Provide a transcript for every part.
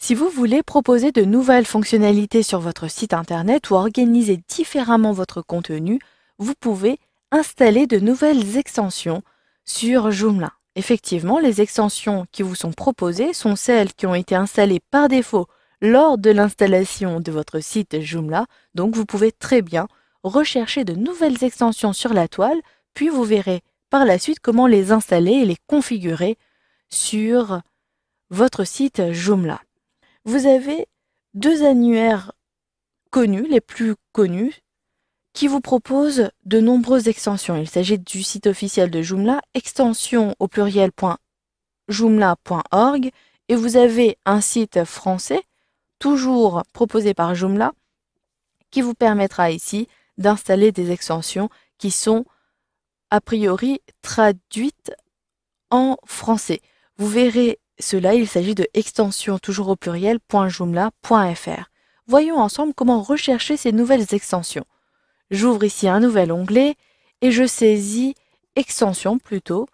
Si vous voulez proposer de nouvelles fonctionnalités sur votre site internet ou organiser différemment votre contenu, vous pouvez installer de nouvelles extensions sur Joomla. Effectivement, les extensions qui vous sont proposées sont celles qui ont été installées par défaut lors de l'installation de votre site Joomla, donc vous pouvez très bien rechercher de nouvelles extensions sur la toile, puis vous verrez par la suite comment les installer et les configurer sur votre site Joomla vous avez deux annuaires connus, les plus connus, qui vous proposent de nombreuses extensions. Il s'agit du site officiel de Joomla, extension au pluriel joomla.org et vous avez un site français, toujours proposé par Joomla, qui vous permettra ici d'installer des extensions qui sont a priori traduites en français. Vous verrez cela, il s'agit de extension toujours au pluriel .joomla.fr. Voyons ensemble comment rechercher ces nouvelles extensions. J'ouvre ici un nouvel onglet et je saisis extension plutôt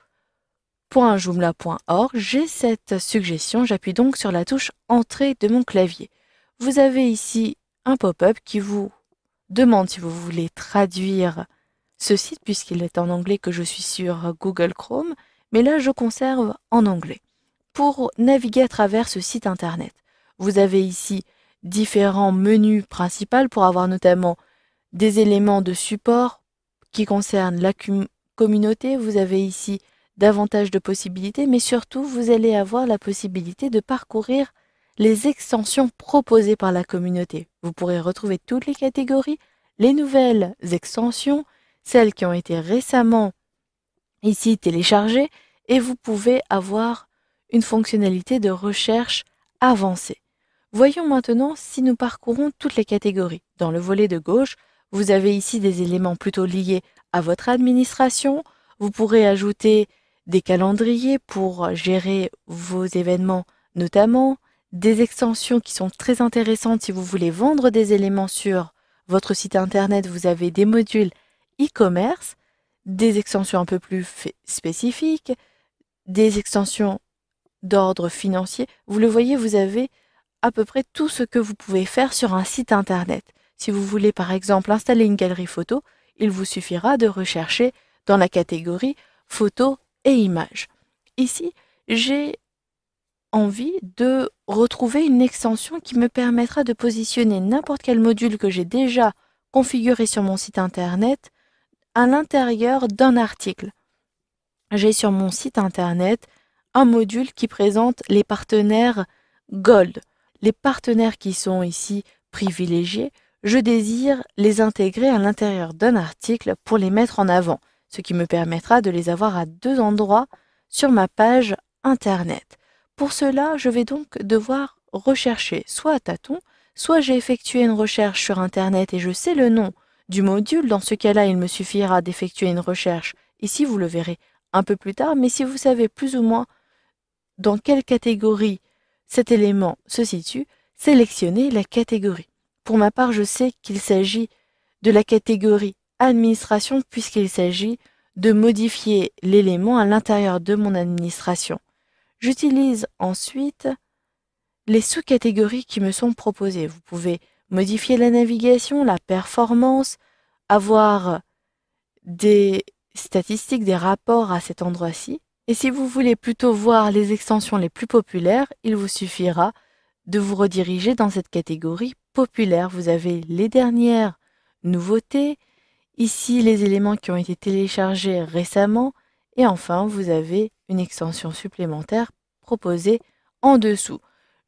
.joomla.org. J'ai cette suggestion, j'appuie donc sur la touche entrée de mon clavier. Vous avez ici un pop-up qui vous demande si vous voulez traduire ce site puisqu'il est en anglais que je suis sur Google Chrome, mais là je conserve en anglais pour naviguer à travers ce site internet. Vous avez ici différents menus principaux pour avoir notamment des éléments de support qui concernent la communauté. Vous avez ici davantage de possibilités, mais surtout vous allez avoir la possibilité de parcourir les extensions proposées par la communauté. Vous pourrez retrouver toutes les catégories, les nouvelles extensions, celles qui ont été récemment ici téléchargées, et vous pouvez avoir une fonctionnalité de recherche avancée. Voyons maintenant si nous parcourons toutes les catégories. Dans le volet de gauche, vous avez ici des éléments plutôt liés à votre administration. Vous pourrez ajouter des calendriers pour gérer vos événements notamment, des extensions qui sont très intéressantes si vous voulez vendre des éléments sur votre site internet, vous avez des modules e-commerce, des extensions un peu plus spécifiques, des extensions d'ordre financier, vous le voyez, vous avez à peu près tout ce que vous pouvez faire sur un site internet. Si vous voulez par exemple installer une galerie photo, il vous suffira de rechercher dans la catégorie photos et images. Ici, j'ai envie de retrouver une extension qui me permettra de positionner n'importe quel module que j'ai déjà configuré sur mon site internet à l'intérieur d'un article. J'ai sur mon site internet un module qui présente les partenaires Gold. Les partenaires qui sont ici privilégiés, je désire les intégrer à l'intérieur d'un article pour les mettre en avant, ce qui me permettra de les avoir à deux endroits sur ma page Internet. Pour cela, je vais donc devoir rechercher soit à tâtons, soit j'ai effectué une recherche sur Internet et je sais le nom du module, dans ce cas-là, il me suffira d'effectuer une recherche. Ici, vous le verrez un peu plus tard, mais si vous savez plus ou moins dans quelle catégorie cet élément se situe, sélectionnez la catégorie. Pour ma part, je sais qu'il s'agit de la catégorie administration puisqu'il s'agit de modifier l'élément à l'intérieur de mon administration. J'utilise ensuite les sous-catégories qui me sont proposées. Vous pouvez modifier la navigation, la performance, avoir des statistiques, des rapports à cet endroit-ci. Et si vous voulez plutôt voir les extensions les plus populaires, il vous suffira de vous rediriger dans cette catégorie populaire. Vous avez les dernières nouveautés, ici les éléments qui ont été téléchargés récemment, et enfin vous avez une extension supplémentaire proposée en dessous.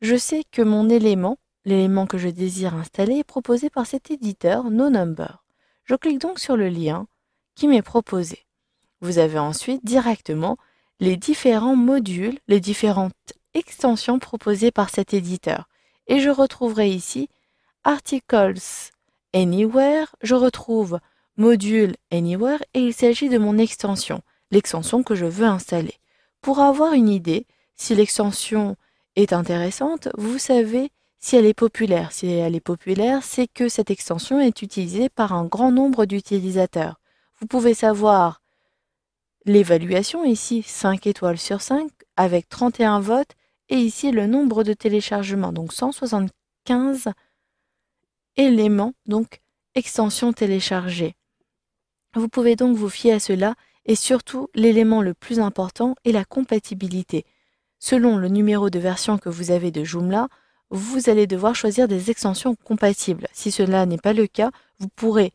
Je sais que mon élément, l'élément que je désire installer, est proposé par cet éditeur NoNumber. Je clique donc sur le lien qui m'est proposé. Vous avez ensuite directement les différents modules, les différentes extensions proposées par cet éditeur. Et je retrouverai ici Articles Anywhere, je retrouve Module Anywhere et il s'agit de mon extension, l'extension que je veux installer. Pour avoir une idée, si l'extension est intéressante, vous savez si elle est populaire. Si elle est populaire, c'est que cette extension est utilisée par un grand nombre d'utilisateurs. Vous pouvez savoir L'évaluation ici, 5 étoiles sur 5, avec 31 votes, et ici le nombre de téléchargements, donc 175 éléments, donc extensions téléchargées. Vous pouvez donc vous fier à cela, et surtout l'élément le plus important est la compatibilité. Selon le numéro de version que vous avez de Joomla, vous allez devoir choisir des extensions compatibles. Si cela n'est pas le cas, vous pourrez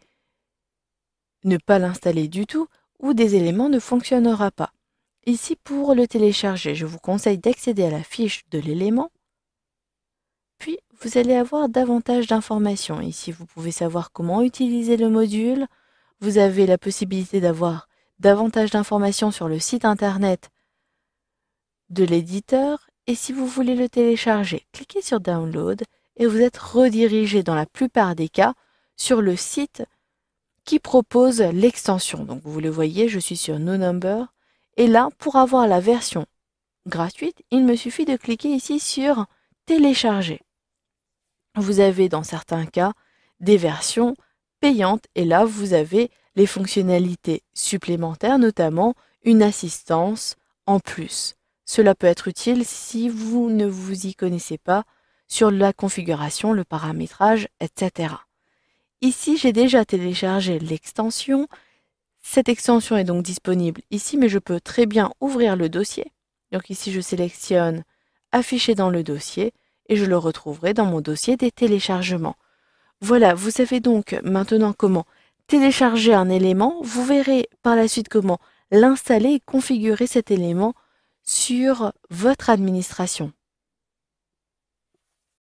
ne pas l'installer du tout, ou des éléments ne fonctionnera pas. Ici, pour le télécharger, je vous conseille d'accéder à la fiche de l'élément. Puis, vous allez avoir davantage d'informations. Ici, vous pouvez savoir comment utiliser le module. Vous avez la possibilité d'avoir davantage d'informations sur le site internet de l'éditeur. Et si vous voulez le télécharger, cliquez sur Download et vous êtes redirigé dans la plupart des cas sur le site qui propose l'extension. Donc vous le voyez, je suis sur No Number. Et là, pour avoir la version gratuite, il me suffit de cliquer ici sur Télécharger. Vous avez dans certains cas des versions payantes et là, vous avez les fonctionnalités supplémentaires, notamment une assistance en plus. Cela peut être utile si vous ne vous y connaissez pas sur la configuration, le paramétrage, etc. Ici, j'ai déjà téléchargé l'extension. Cette extension est donc disponible ici, mais je peux très bien ouvrir le dossier. Donc ici, je sélectionne Afficher dans le dossier et je le retrouverai dans mon dossier des téléchargements. Voilà, vous savez donc maintenant comment télécharger un élément. Vous verrez par la suite comment l'installer et configurer cet élément sur votre administration.